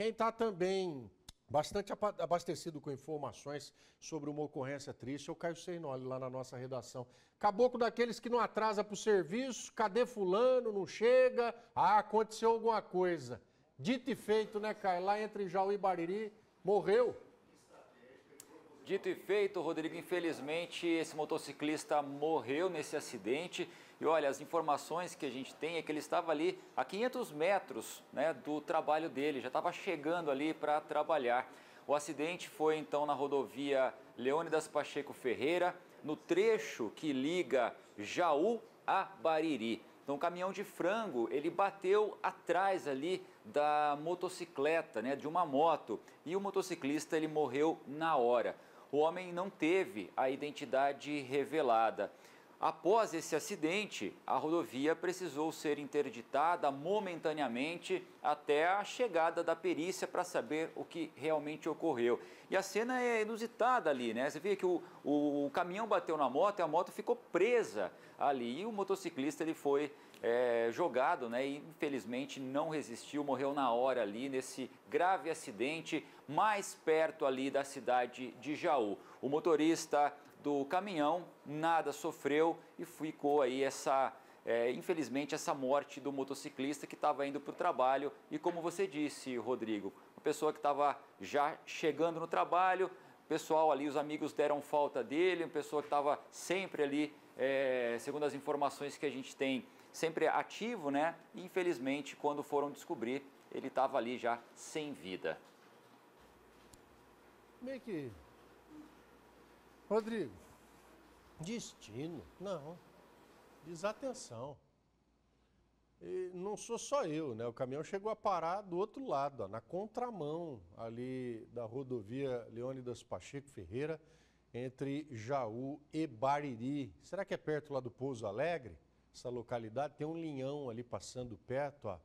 Quem está também bastante abastecido com informações sobre uma ocorrência triste é o Caio Seinoli, lá na nossa redação. Caboclo daqueles que não atrasa para o serviço, cadê fulano, não chega, ah, aconteceu alguma coisa. Dito e feito, né, Caio? Lá entre Jaú e Bariri, morreu Dito e feito, Rodrigo, infelizmente esse motociclista morreu nesse acidente. E olha, as informações que a gente tem é que ele estava ali a 500 metros né, do trabalho dele, já estava chegando ali para trabalhar. O acidente foi então na rodovia Leônidas Pacheco Ferreira, no trecho que liga Jaú a Bariri. Então, o caminhão de frango, ele bateu atrás ali da motocicleta, né, de uma moto, e o motociclista ele morreu na hora o homem não teve a identidade revelada. Após esse acidente, a rodovia precisou ser interditada momentaneamente até a chegada da perícia para saber o que realmente ocorreu. E a cena é inusitada ali, né? Você vê que o, o, o caminhão bateu na moto e a moto ficou presa ali e o motociclista ele foi é, jogado, né? E infelizmente não resistiu, morreu na hora ali nesse grave acidente mais perto ali da cidade de Jaú. O motorista do caminhão, nada sofreu e ficou aí essa, é, infelizmente, essa morte do motociclista que estava indo para o trabalho. E como você disse, Rodrigo, uma pessoa que estava já chegando no trabalho, o pessoal ali, os amigos deram falta dele, uma pessoa que estava sempre ali, é, segundo as informações que a gente tem, sempre ativo, né? E, infelizmente, quando foram descobrir, ele estava ali já sem vida. Meio que Rodrigo, destino, não. Desatenção. E não sou só eu, né? O caminhão chegou a parar do outro lado, ó, na contramão ali da rodovia Leônidas Pacheco Ferreira, entre Jaú e Bariri. Será que é perto lá do Pouso Alegre? Essa localidade tem um linhão ali passando perto, ó,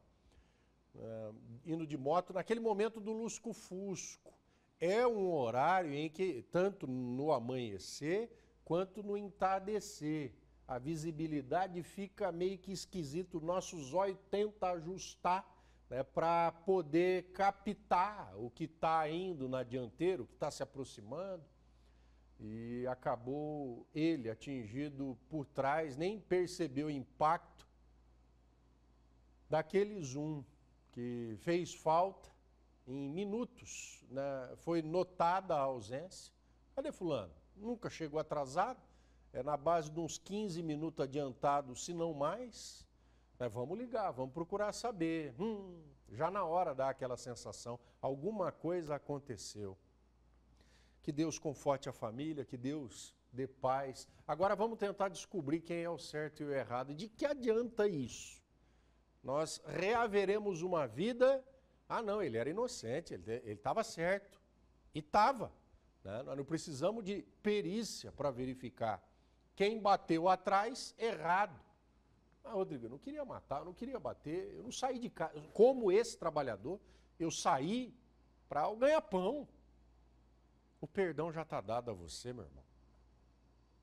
é, indo de moto, naquele momento do lusco-fusco é um horário em que, tanto no amanhecer quanto no entardecer, a visibilidade fica meio que esquisito. O nosso zóio tenta ajustar né, para poder captar o que está indo na dianteira, o que está se aproximando. E acabou ele atingido por trás, nem percebeu o impacto daquele zoom que fez falta em minutos, né, foi notada a ausência. Cadê Fulano? Nunca chegou atrasado, é na base de uns 15 minutos adiantados, se não mais. Né, vamos ligar, vamos procurar saber. Hum, já na hora dá aquela sensação: alguma coisa aconteceu. Que Deus conforte a família, que Deus dê paz. Agora vamos tentar descobrir quem é o certo e o errado. De que adianta isso? Nós reaveremos uma vida ah, não, ele era inocente, ele estava certo. E estava. Né? Nós não precisamos de perícia para verificar. Quem bateu atrás, errado. Ah, Rodrigo, eu não queria matar, eu não queria bater, eu não saí de casa. Como esse trabalhador, eu saí para ganhar pão. O perdão já está dado a você, meu irmão.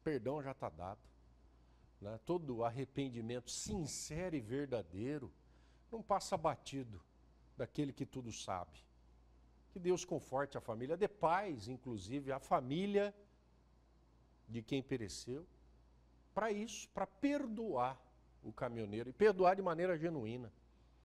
O perdão já está dado. Né? Todo arrependimento sincero e verdadeiro não passa batido daquele que tudo sabe. Que Deus conforte a família, dê paz, inclusive, à família de quem pereceu, para isso, para perdoar o caminhoneiro e perdoar de maneira genuína.